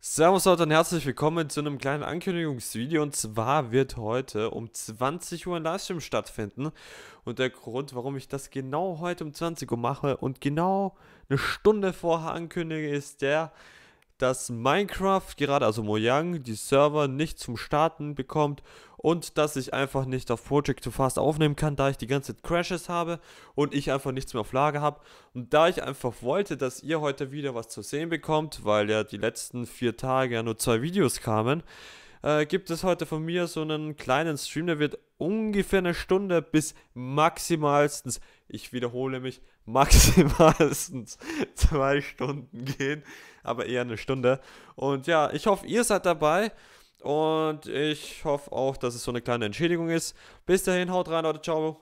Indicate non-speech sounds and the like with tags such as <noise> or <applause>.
Servus Leute und herzlich willkommen zu einem kleinen Ankündigungsvideo und zwar wird heute um 20 Uhr ein Livestream stattfinden und der Grund, warum ich das genau heute um 20 Uhr mache und genau eine Stunde vorher ankündige, ist der, dass Minecraft gerade, also Mojang, die Server nicht zum Starten bekommt und dass ich einfach nicht auf Project Too Fast aufnehmen kann, da ich die ganze Zeit Crashes habe und ich einfach nichts mehr auf Lage habe. Und da ich einfach wollte, dass ihr heute wieder was zu sehen bekommt, weil ja die letzten vier Tage ja nur zwei Videos kamen, äh, gibt es heute von mir so einen kleinen Stream, der wird ungefähr eine Stunde bis maximalstens ich wiederhole mich, <laughs> maximalstens zwei Stunden gehen, aber eher eine Stunde. Und ja, ich hoffe, ihr seid dabei. Und ich hoffe auch, dass es so eine kleine Entschädigung ist. Bis dahin, haut rein, Leute. Ciao.